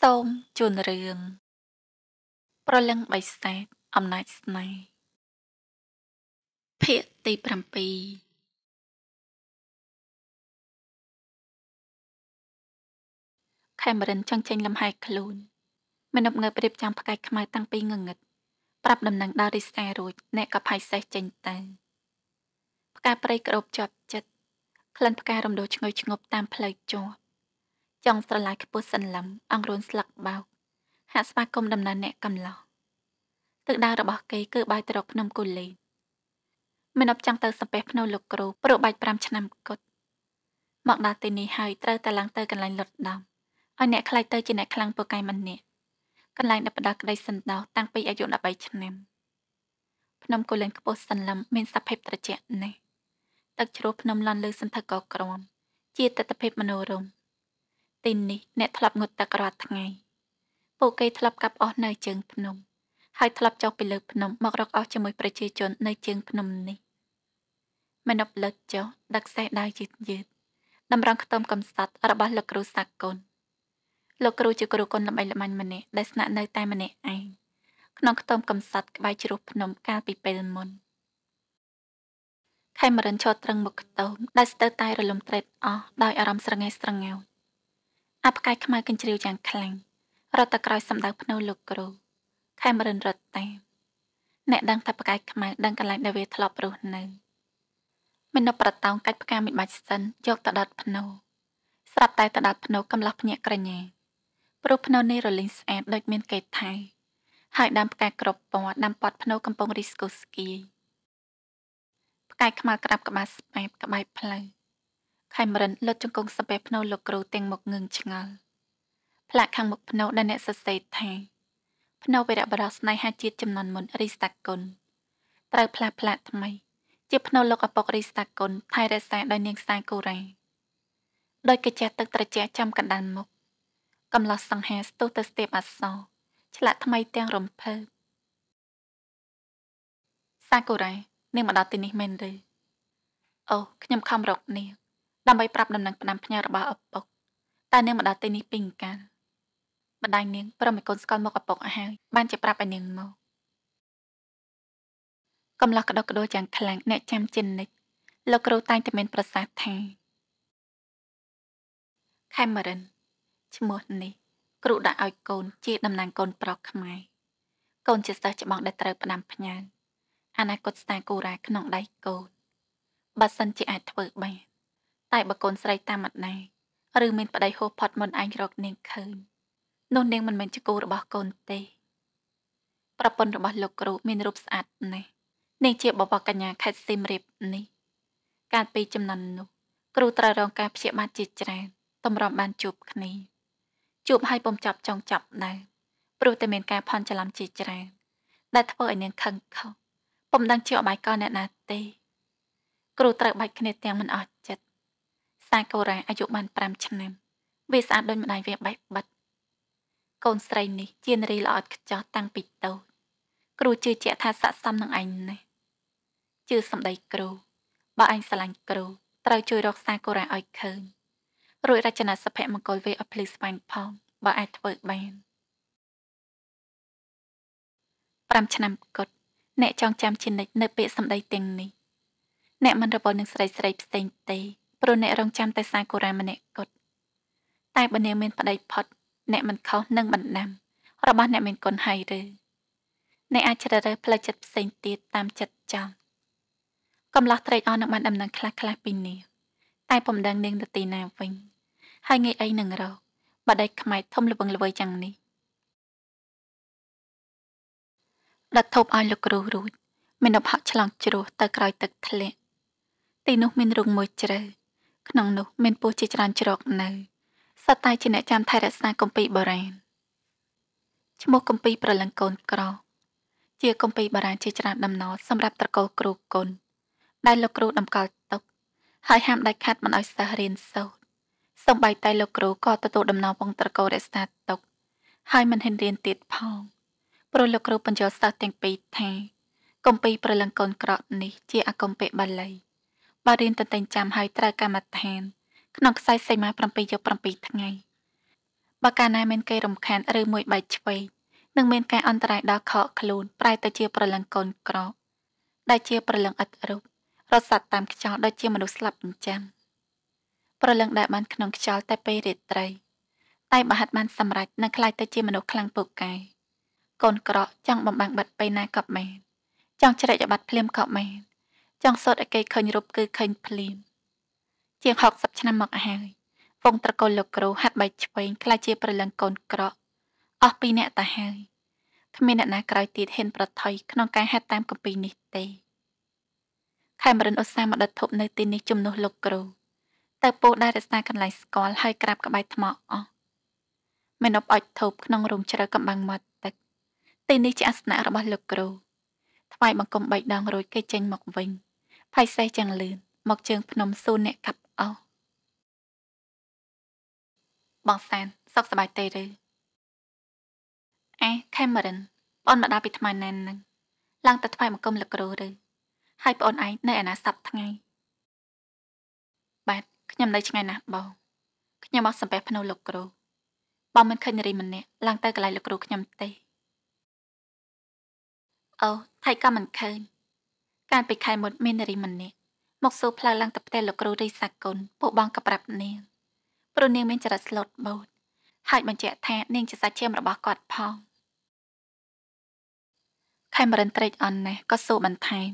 សូមជូនរឿងប្រលឹងបៃសែតអំណាចស្នេហ៍ភាគទី7ខេមរិនចង់ចេញលំហែខ្លួនមនុស្សងើបរៀបចំផ្កាយខ្មៅតាំងពីងងឹតប្រាប់ដំណឹងដល់រិស្អារួចអ្នកក៏ផៃសេះចេញទៅផ្កាព្រៃក្របជាប់ចិត្តក្លិនផ្ការំដោះឈ្ងុយឈ្ងប់តាមផ្លូវជាប់ចង់ស្រឡាយខ្ពស់សន្លឹមអង្រួនស្លឹកបោកហាក់ស្វាគមន៍ដំណើរអ្នកកំឡោះទឹកដៅរបស់គេគឺបាយត្រកភ្នំគូលីមិនអបចង់ទៅសំពះភ្នៅលោកគ្រូព្រោះបាច់5ឆ្នាំគត់មកដល់ទីនេះហើយត្រូវតែឡើងទៅកន្លែងលត់ដំឲ្យអ្នកខ្លាចទៅជាអ្នកខ្លាំងពូកែម្នាក់កន្លែងដែលផ្ដោះក្តីសន្តោសតាំងពីអាយុ13ឆ្នាំភ្នំគូលែងខ្ពស់សន្លឹមមានសភាពត្រជាក់នេះ ទឹកជ្រោះភ្នំឡន់លើសន្ធឹកកក្រមជាទិដ្ឋភាពមនោរម្យទីនេះអ្នកធ្លាប់ងូតទឹករាល់ថ្ងៃពួកគេធ្លាប់កាប់អស់នៅជើងភ្នំហើយធ្លាប់ចុះពីលើភ្នំមករកអស់ជាមួយប្រជាជននៅជើងភ្នំនេះមនុស្សលើកចុះដឹកសេះដៅយឺតយឺតតម្រង់ខ្ទមកំសត់របស់លោកគ្រូសាគុណលោកគ្រូជាគ្រូគុណល្បីល្បាញម្នាក់ដែលស្នាក់នៅតែម្នាក់ឯងក្នុងខ្ទមកំសត់ក្បែរជ្រោះភ្នំកាលពីពេលមុនខេមរិនឈរត្រឹងមុខខ្ទមដែលស្ទើរតែរលំត្រេកអស់ដោយអារម្មណ៍ស្រងេះស្រងោចអាផ្កាយខ្មៅកញ្ជ្រៀវយ៉ាងខ្លាំងរត់ទៅក្រោយសម្ដៅភ្នៅលោកគ្រូខេមរិនរត់តាមអ្នកដឹងថាផ្កាយខ្មៅដឹងកន្លែងដែលវាធ្លាប់រស់នៅមនុស្សប្រតោងកាច់ផ្កាមិនបាច់ស្សិនយកទៅដុតភ្នៅស្រាប់តែទៅដុតភ្នៅកំឡោះភ្ញាក់ក្រញ៉ាព្រោះភ្នៅនេះរលីងស្អាតដូចមានកេតថៃហើយដើមផ្កាគ្រប់ពណ៌ដើមពត់ភ្នៅកំពុងរីស្គូស្គីផ្កាយខ្មៅក្រាប់ក្បាលស្បែបក្បែកផ្លូវខេមរិនលុតជង្គង់សំពះភ្នៅលោកគ្រូទាំងមុខងឿងឆ្ងល់ផ្លាកខាងមុខភ្នៅដែលអ្នកសរសេរថាភ្នៅវេរបរស្នេហាជាតិចំនួនមុនរីស្តាគុណត្រូវផ្លាស់ផ្លាកថ្មី ជាភ្នៅលោកអពុករីស្តាគុណថៃរសាដោយនាងសាកូរ៉ាដោយកញ្ចះទឹកត្រជាក់ចំកណ្ដាលមុខកំឡោះសង្ហាស្ទុះទៅស្ទាបអសរឆ្លាក់ថ្មីទាំងរំភើបសាកូរ៉ានាងមកដល់ទីនេះមែនឬ អូខ្ញុំខំរកនាងដើម្បីប្រាប់ដំណឹងផ្ដាំផ្ញើរបស់ឪពុកតែ នាងមិនដាល់ទីនេះពេញកាលម្ដាយនាងព្រមឲ្យកូនស្គាល់មុខឪពុកឲ្យហើយ បានជាប្រាប់ឲ្យនាងមកកំឡោះក្តុកក្តួលយ៉ាងខ្លាំងអ្នក ចាំចិននិចលោកគ្រូតែងតែមាន ប្រសាសន៍ថាខេមរិនឈ្មោះនេះ គ្រូដាក់ឲ្យកូន ជាតំណាងកូនប្រុសខ្មែរកូនជាសិស្សច្បងដែលត្រូវផ្ដាំ ផ្ញើអនាគតស្តាគូរ៉ាក្នុងដៃកូនបើសិនជាអាចធ្វើបានតែបើកូនស្រីតាមអត់ណាឬមានប្តីហោះផុតមុនឯងរកនាងឃើញនោះនាងមិនមែនជាគូរបស់កូនទេ ប្រពន្ធរបស់លោកគ្រូមានរូបស្អាតណាស់នាងជាបវរកញ្ញាខេត្តសៀមរាបនេះ កាលពីចំនួននោះគ្រូត្រូវរងការព្យាបាទជាច្រើនតម្រាំបានជួបគ្នាជួបហើយពុំចាប់ចង់ចាប់ដែរព្រោះតែមានការផន់ច្រឡំជាច្រើនដែលធ្វើឲ្យនាងខឹងខុសពុំដឹងជាអបាយកលអ្នកណាទេ គ្រូត្រូវបាច់គ្នាទាំងមិនអស់ចិត្តសាកូរ៉ាអាយុបាន5ឆ្នាំវាស្អាតដូចម្ដាយវាបែបបាត់ កូនស្រីនេះជានារីល្អឥតខ្ចោះតាំងពីតូចគ្រូជឿជាក់ថាស័ក្តិសមនឹងឯងណាស់ជឿសម្ដីគ្រូបើឯងស្រឡាញ់គ្រូ ត្រូវជួយរកសាកូរ៉ាឲ្យឃើញរួចរចនាសុភមង្គលវាឲ្យភ្លឺស្វាងផងបើអាចធ្វើបាន5ឆ្នាំគត់អ្នកចងចាំជានិច្ចនៅពាក្យសម្ដីទាំងនេះអ្នកមិនរវល់នឹងស្រីស្រីផ្សេងទេព្រោះអ្នករងចាំតែសារកូរ៉ាម្នាក់គត់តែបើនាងមានប្តីផុតអ្នកមិនខុសនឹងបណ្ដាំរបស់អ្នកមានគុណហើយឬអ្នកអាចជ្រើសរើសផ្លូវចិត្តផ្សេងទៀតតាមចិត្តចង់កំឡោះត្រេកអរនឹងបានដំណឹងខ្លះខ្លះពីនាងតែពុំដឹងនាងទៅទីណាវិញហើយងាយអីនឹងរកបដិខ្មែរធំល្វឹងល្វើយយ៉ាងនេះដាក់ធប់ឲ្យលោកគ្រូរួចមានដបហក់ឆ្លងជ្រោះទៅក្រោយទឹកធ្លាក់ទីនោះមានរូងមួយជ្រៅក្នុងនោះ មានពស់ជាច្រើនជ្រកនៅសត្វតែជាអ្នកចាំថែរក្សាកំពីបុរាណឈ្មោះកំពីប្រលឹងកូនក្រជាកំពីបុរាណជាច្រើនដំណរសម្រាប់ត្រកូលគ្រូគុណដែលលោកគ្រូតម្កល់ទុកហើយហាមដាច់ខាត់មិនឲ្យសិស្សរៀនសូត្រសំបីតែលោកគ្រូក៏ទទួលដំណរវងត្រកូលរក្សាទុកហើយមិនហ៊ានរៀនទៀតផងព្រោះលោកគ្រូបញ្យល់សិស្សទាំងពីរថាកំពីប្រលឹងកូនក្រនេះជាអគំពេបាលីបើរៀនតន្ទិញចាំហើយត្រូវកម្មដ្ឋានក្នុងខ្សែសីមា7យប់7ថ្ងៃបើកាលណាមានគេរំខានឬមួយបែកឆ្វេងនឹងមានការអន្តរាយដល់ខកខ្លួនប្រែទៅជាប្រលឹងកូនក្រដែលជា ប្រលឹងឥតរូបរត់សត្វតាមខ្យល់ដូចជាមនុស្សស្លាប់អញ្ចឹងប្រលឹងដែលបានក្នុងខ្យល់តែពេលរាត្រី តែបហាត់បានសម្រេចនឹងខ្លាយទៅជាមនុស្សខ្លាំងពូកកាយកូនក្រចង់បំបាំងបាត់ពេលណាក៏មែនចង់ជ្រែកបាត់ភ្លាមក៏មែនចង់សូត្រឲ្យគេឃើញរូបគឺឃើញភ្លាមជាង60ឆ្នាំមកហើយវងត្រកូលលោកគ្រូ ហាត់បែកឆ្វេងខ្លាចជាប្រលឹងកូនក្រក់អស់ពីអ្នកតាហើយគ្មានអ្នកណាក្រោយទៀតហ៊ានប្រថុយក្នុងការហាត់តាមកម្ពីនេះទេខេមរិនឧស្សាហ៍មកដិតធប់នៅទីនេះ ជំនួសលោកគ្រូទៅពោដែលរក្សាកន្លែងស្គាល់ហើយក្រាបក្បែរថ្មអស់មែនអបអុចធប់ក្នុងរោងជ្រៅកំបាំងមាត់ទឹកទីនេះជាអាសនៈរបស់លោកគ្រូថ្វាយបង្គំបីដងរួចគេចេញមកវិញផៃសេះចន្លឿនមកជើងភ្នំសួនអ្នកកាប់អោបងសានសុខសប្បាយទេឬអេខេមរិនបងមកដល់ពីថ្មណែននឹងឡើងទៅថ្វាយបង្គំលោកគ្រូឬហើយបងឯងនៅអាណាសប្តាហ៍ថ្ងៃបាទខ្ញុំនៅឆ្ងាយណាស់បងខ្ញុំមកសំពះភ្នូលោកគ្រូ បង មិនឃើញនារីម្នាក់ឡើងទៅកន្លែងលោកគ្រូខ្ញុំទេអូថៃក៏មិនឃើញកាលពីខែមុនមាននារីម្នាក់មកសួរផ្លូវឡើងទៅផ្ទះលោកគ្រូរីសាគុណពួកបងក៏ប្រាប់នាងព្រោះនាងមានចរិតស្លូតបូតហើយបញ្ជាក់ថានាងជាសាច់ឈាមរបស់គាត់ផងខេមរិនត្រេកអន់ណាស់ក៏សួរបន្ថែម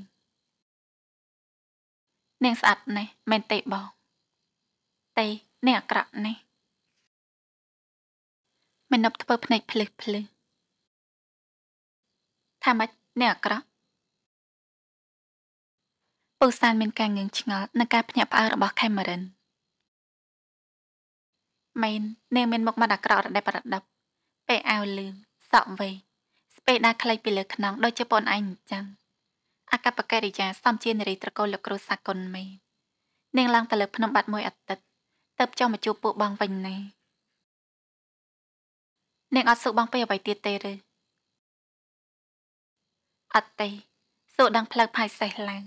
នាងស្អាតណាស់មែនទេបងទេនាងអាក្រក់ណាស់មិនប់ធ្វើភ្នែកភ្លឹះភ្លឹះថាម៉េចនាងអាក្រក់ពូសានមាន ការងឿងឆ្ងល់នឹងការភ្ញាក់ផ្អើលរបស់ Cameron មែននាងមានមុខមាត់អាក្រក់រដែបរដាប់ពេលអាវលឿងសក់វែងស្ពេដាខ្លីពីលើខ្នងដូចជាបងឯងអញ្ចឹងអកប្បកិរិយាសំជានារីត្រកូលលោកគ្រូសាគុណមេនាងឡើងទៅលើភ្នំបាត់មួយអាទិត្យទៅចុះមកជួបពួកបងវិញណានាងអត់សួរបងពីអ្វីទៀតទេឬអត់ទេសួរដឹងផ្លូវផៃសេះឡើង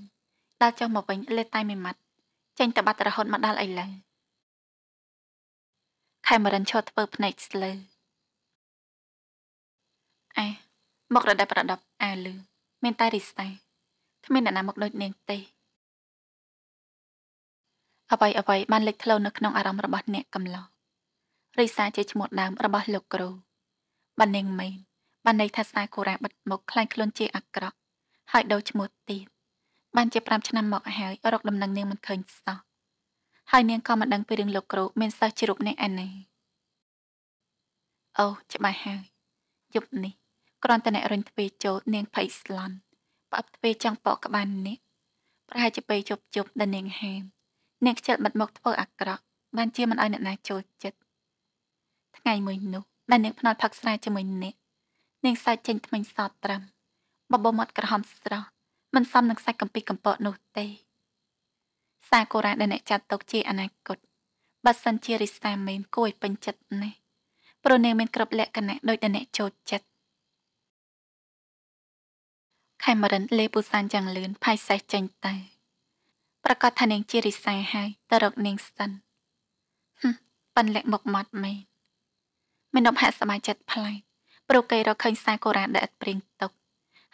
ដើរចុះមកវិញលេសតែមួយម៉ាត់ចេញទៅបាត់រហូតមកដល់ឥឡូវខេមរិនឈរធ្វើភ្នែកស្លើអេមករដៅប្រដប់អាលឺ មាន តែរីស្តែគ្មានអ្នកណាមកដូចនាងទេអ្វីអ្វីបានលេចធ្លោនៅក្នុងអារម្មណ៍របស់អ្នកកំឡោះរីសាជាឈ្មោះដើមរបស់លោកគ្រូបាននាងមេនបានន័យថាសាគូរ៉ាបិទមុខខ្លាំងខ្លួនជាអាក្រក់ហើយដូរឈ្មោះទៀតបានជា5ឆ្នាំមកហើយរកដំណឹងនាងមិនឃើញសោះហើយនាងក៏មិនដឹងពីរឿងលោកគ្រូមានសិស្សជ្រូកនេះឯណាអូច្បាស់ហើយ យប់នេះគ្រាន់តែអ្នករុញទ្វារចូលនាងភ័យស្លន់ប្រាប់ទ្វារចង់បកក្បាលនេះប្រហែលជាពេលជប់ជប់ដែលនាងហាមនាងខ្ជិលបាត់មកធ្វើអាក្រក់បានជាមិនឲ្យអ្នកណាចូលចិត្តថ្ងៃមួយនោះដែលនាងភ្នាល់ផឹកស្រាជាមួយនេះនាងសើចចេញថ្មិញសតត្រឹមបបោមាត់ក្រហមស្រស់មិនសមនឹងសាច់កំពីកំពតនោះទេ សាកូរ៉ាដែលអ្នកចាត់ទុកជាអនាគតបើសិនជារិសាមែនគួរឲ្យពេញចិត្តណាស់ព្រោះនាងមានគ្រប់លក្ខណៈដោយដែលអ្នកចូលចិត្តខេមរិនលេពូសានយ៉ាងលឿនផៃសេះចេញទៅប្រកាសថានាងជារិសាហើយទៅរកនាងស្ទឹងប៉ិនលាក់មុខមាត់មែនមានប់ហាក់សบายចិត្តប្លែកព្រោះគេរកឃើញសាកូរ៉ាដែលឥតព្រៀងទុក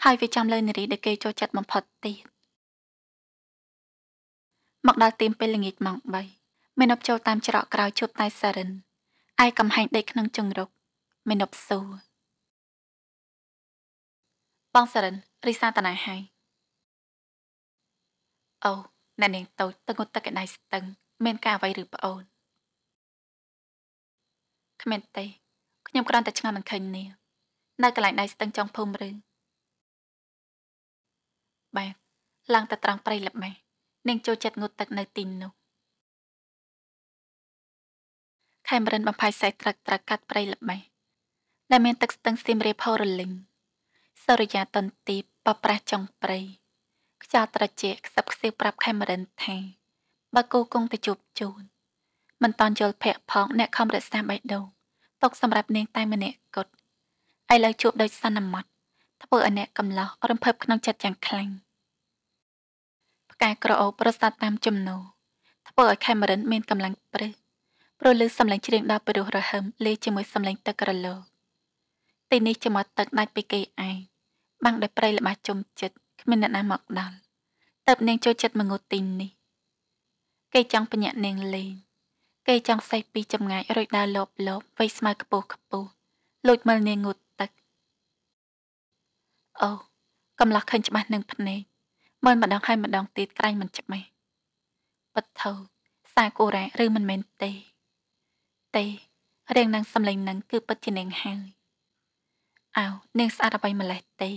ហើយវាចាំលើនារីដែលគេចូលចិត្តបំផុតទៀតមកដល់ទីមពេលល្ងាចម៉ោង3មេនប់ចូលតាមច្រកក្រោយជួបតៃសារិនឯកំហែងដេកក្នុងជង្រុកមេនប់សួរបងសារិនរីសាតនាហើយអូអ្នកនាងតូចទឹកងូតទឹកឯដៃស្ទឹង មាន ការអ្វីឬប្អូនគ្មានទេខ្ញុំគ្រាន់តែឆ្ងល់មិនឃើញនាងនៅកន្លែងដៃស្ទឹងចុងភូមិឬបែបឡើងទៅត្រង់ព្រៃលបេះនាងចូលចិត្តងូតទឹកនៅទីនោះខេមរិនបំផាយខ្សែត្រឹកត្រកាត់ព្រៃលបេះដែលមានទឹកស្ទឹងស្ទៀមរាផរលីងសូរិយាតន្ទីបប្រាស់ចុងព្រៃខ្យល់ត្រជាក់ខ្សឹបខ្សៀវប្រាប់ខេមរិនថាបើគូគង់ទៅជួបជូនមិនតន់យល់ភ័ក្រផងអ្នកខំរក្សាបៃដងຕົកសម្រាប់នាងតែម្នាក់គត់ឥឡូវជួបដោយសន្មត់ធ្វើឲ្យអ្នកកំឡោះរំភើបក្នុងចិត្តយ៉ាងខ្លាំងផ្កាក្រអូបប្រសាទតាមចំណូលធ្វើឲ្យខេមរិនមានកម្លាំងព្រឹសព្រោះលឺសំឡេងច្រៀងដ៏ពិរោះរហើមលាយជាមួយសំឡេងទឹកក្រឡោទីនេះជាមាត់ទឹកដាច់ពីគេឯងបាំងដោយព្រៃល្បាជុំចិត្តគ្មានអ្នកណាមកដល់តើបនាងចូលចិត្តមងុតទីនេះគេចង់បញ្ញាក់នាងលេងគេចង់សេះពីចម្ងាយរួចដើរលបលបវៃស្មៅខ្ពស់ខ្ពស់លួចមើលនាងងុតអូកំឡោះឃើញច្បាស់នឹងភ្នែកមើលម្ដងហើយម្ដងទៀតក្រែងមិនច្បាស់ពិតទៅសាគូរ៉ាឬមិនមែនទេ ទេរឿងនឹងសំឡេងនឹងគឺពិតជានាងហើយអោនាងស្អាតអ្វីម្លេះទេ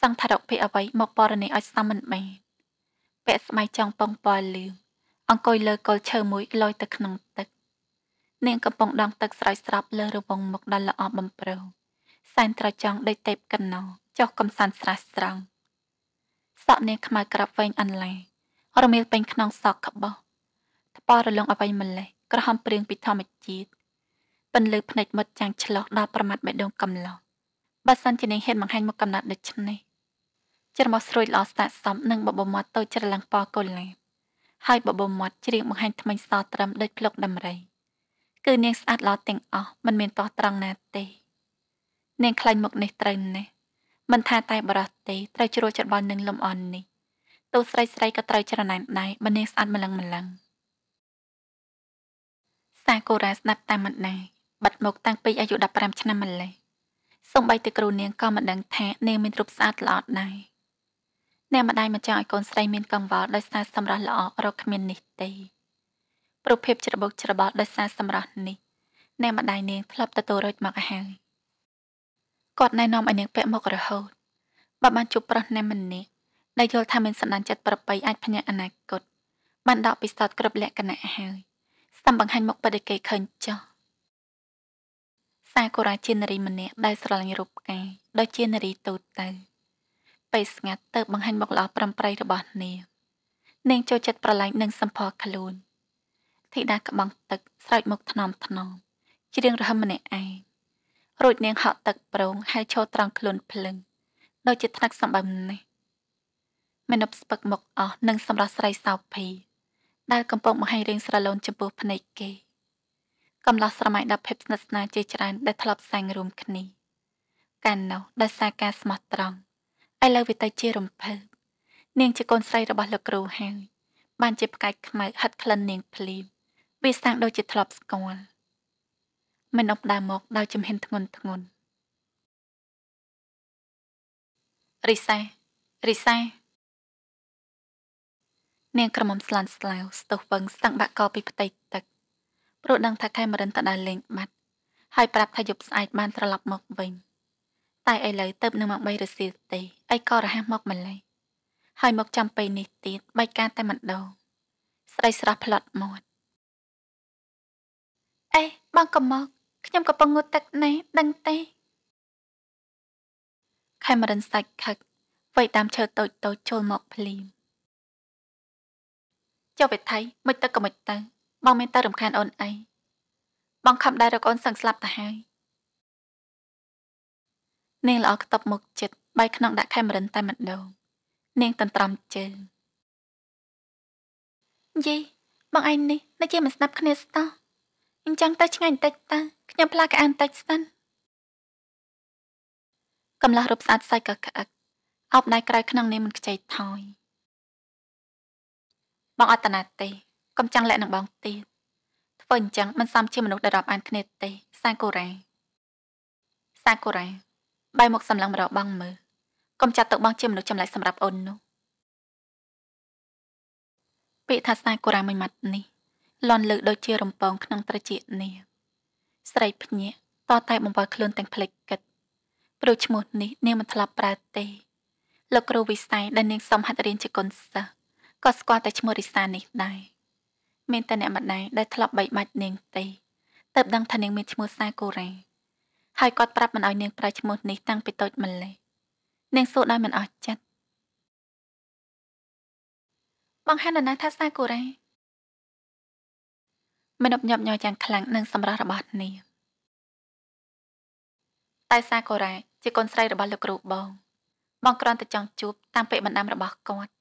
សង្ថារភិអ្វីមកបរណីឲ្យសំមិនបានពាក់ស្បៃចង់ពងពណ៌លឿងអង្គុយលើកុលឈើមួយលយទៅក្នុងទឹកនាងកំពុងដងទឹកស្រោចស្រពលើរវងមុខដ៏ល្អបំប្រងសែនត្រចង់ដូចទេពកណ្ណោចុះកំសាន្តស្រះស្រង់សក់នាងខ្មៅក្រាប់វែងអន្លារមៀលពេញក្នុងសក់ក្បោះថ្ប៉រលងអ្វីម្លេះក្រហមព្រៀងពីធម្មជាតិពន្លឺភ្នែកមុតចាំងឆ្លោះដល់ប្រមាត់បេះដូងកំឡោះបើសិនជានាងហ៊ានបង្ហាញមុខកំណត់ដូចនេះច្រមុះស្រួយល្អស្អាតសមនឹងបបមាត់តូចច្រឡឹងពណ៌កូលាបហើយបបមាត់ច្រៀងបង្ហាញថ្មិញសត្រឹមដូចភ្លុកដំរីគឺនាងស្អាតល្អទាំងអស់មិនមានតោះត្រង់ណាទេនាងខ្លាញ់មុខនេះត្រូវណាស់មិនថាតែបរោះទេត្រូវជ្រួចច្របល់នឹងលំអន់នេះទូស្រីស្រីក៏ត្រូវចរណែនដែរបើនាងស្អាតម្លឹងម្លឹងសាកូរ៉ាស្ដាប់តាមមិនណាបាត់មកតាំងពីអាយុ15ឆ្នាំម្លេះសំបីតែគ្រូនាងក៏មិនដឹងថានាងមានរូបស្អាតល្អដែរអ្នកម្ដាយមិនចង់ឲ្យកូនស្រីមានកង្វល់ដោយសារសម្រស់ល្អរកគ្មាននេះទេប្រភពច្របុកច្របល់ដោយសារសម្រស់នេះអ្នកម្ដាយនាងធ្លាប់ទទួលរត់មកហើយគាត់ណែនាំឲ្យនាងពាក់មករហូតបើបានជួបប្រុសណែម្នាក់ដែលយល់ថាមានសន្តានចិត្តប្រប្រៃអាច ភ្ញាក់អនាគតបានដកពិសោធន៍គ្រប់លក្ខណៈហើយស្ទំបង្ហាញមុខបដិគេឃើញចោះសាកូរ៉ាជានារីម្នាក់ដែលស្រឡាញ់រូបកាយដូចជានារីទូទៅពេលស្ងាត់ទៅបង្ហាញមុខល្អប្រំប្រៃរបស់នាងនាងចូលចិត្តប្រឡាញ់និងសម្ផស្សខ្លួនធីតាក្បងទឹក ស្រោចមុខថ្នមថ្នមច្រៀងរហឹមម្នាក់ឯងរួចនាងហក់ទឹកប្រងហើយឈរត្រង់ខ្លួនភ្លឹងដូចជាថ្នាក់សម្បំនេះមនុស្សស្ពឹកមុខអស់នឹងសម្រាប់ស្រីសោភី ដែលកំពុងបង្ហាញរឿងស្រឡូនចំពោះភ្នែកគេ កំឡោះស្រមៃដល់ភាពស្និទ្ធស្នាលជាច្រើន ដែលធ្លាប់សាំងរួមគ្នាកាលនោះដោយសារការស្មោះត្រង់ឥឡូវវាទៅជារំភើបនាងជាកូនស្រីរបស់លោកគ្រូហើយបានជាផ្កាច់ខ្មៅហិតក្លិននាងភ្លាមវាសាំងដូចជាធ្លាប់ស្គាល់មិនអបដាមកដោយជំហានធ្ងន់ធ្ងន់រិស័យរិស័យនាងក្រមុំស្លាន់ស្លាវស្ទុះវឹងស្ទាំងបាក់កពីផ្ទៃទឹកព្រោះដឹងថាខេមរិនទៅដើរលេងបាត់ហើយប្រាប់ថាយប់ស្អែកបានត្រឡប់មកវិញ តែឥឡូវទៅនឹងមក3រសៀលទេអីក៏រហ័សមកម្លេះហើយមកចាំពេលនេះទៀតបែកការតែម្ដងស្រីស្រស់ផ្លត់មាត់អេបងកុំមកខ្ញុំក៏ពងងូតទឹកណែដឹងទេខេមរិនសាច់ខឹកវាយតាមឈើតូចតូចចូលមកភ្លាមចុះវិថីមិនទឹកក៏មិនទៅបងមានតែរំខានអូនអីបងខំដែររកអូនសឹងស្លាប់ទៅហើយនាងល្អខ្ទប់មកចិត្តបែកក្នុងដាក់ខេមរិនតែម្ដងនាងតន្ទ្រាំជើងយីបងឯងនេះនៅជាមិនស្ដាប់គ្នាស្តោះអញ្ចឹងទៅឆ្ងាញ់បន្តិចតើញ៉ាំផ្លែក្អែមតិចសិនកំឡោះរូបស្អាតស្អាតក៏ក្អឹកអបដៃក្រៅក្នុងនេះមិនខ្ចីថយបងអត្តនាទេកំចាំងលាក់នឹងបងទៀតធ្វើអញ្ចឹងមិនសមជាមនុស្សដែលរាប់អានគ្នាទេសាកូរ៉ាសាកូរ៉ាបាយមុខសម្លឹងមករកបងមើលកុំចាត់ទុកបងជាមនុស្សចម្លែកសម្រាប់អូននោះពាក្យថាសាកូរ៉ាមួយម៉ាត់នេះ លន់លើកដូចជារំពងក្នុងត្រចៀកនេះស្រីភ្ញាក់តតែបំពេខ្លួនទាំងភ្លេចគិតព្រោះឈ្មោះនេះនាងមិនធ្លាប់ប្រើទេលោកគ្រូវិស័យដែលនាងសំហាត់រៀនជាកូនសិស្សក៏ស្គាល់តែឈ្មោះរិសានេះដែរមានតែអ្នកម្ដាយដែលធ្លាប់បីបាច់នាងទេតើបដឹងថានាងមានឈ្មោះសាកូរ៉េហើយគាត់ប្រាប់មិនឲ្យនាងប្រើឈ្មោះនេះតាំងពីតូចម្ល៉េះនាងសួរដោយមិនអស់ចិត្តបង្ហាញដល់ណាថាសាកូរ៉េមានប់ញាប់ញ័រយ៉ាងខ្លាំងនឹងសម្រស់របស់នាងតែសាកូរ៉ាជាកូនស្រីរបស់លោកគ្រូបង បងគ្រាន់តែចង់ជួបតាមពាក្យបណ្ដាំរបស់គាត់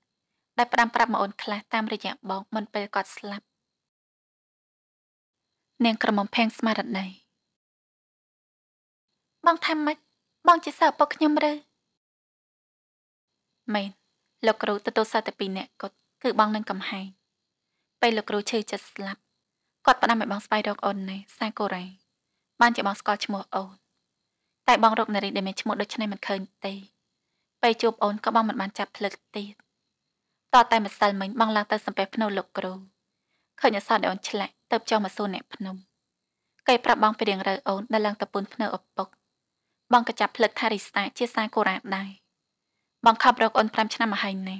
ដែលផ្ដាំប្រាប់មកអូនខ្លះតាមរយៈបងមុនពេលគាត់ស្លាប់នាងក្រមុំផេងស្មារតីបងថាម៉េចបងជាសើឪពុកខ្ញុំឬមែនលោកគ្រូទទួលសារតែពីរនាក់គាត់គឺបងនឹងកំហែងពេលលោកគ្រូឈឺចិត្តស្លាប់គាត់ផ្ដាំឲ្យបងស្វ័យរកអូននៅសាកូរ៉េបានជាបងស្គាល់ឈ្មោះអូនតែបងរកនារីដែលមានឈ្មោះដូចនេះមិនឃើញទេពេលជួបអូនក៏បងមិនបានចាប់ភ្លឹកទៀតតតែម្សិលមិញបងឡើងទៅសំពះភ្នៅលោកគ្រូឃើញអសតដែលអូនឆ្លាក់ទៅចុះមកសួរអ្នកភ្នំគេប្រាប់បងពីរៀងរើអូនដែលឡើងទៅពូនភ្នៅឪពុកបងក៏ចាប់ភ្លឹកថារីស្តាជាសាកូរ៉ាដែរបងខំរកអូន5ឆ្នាំមកហើយនេះ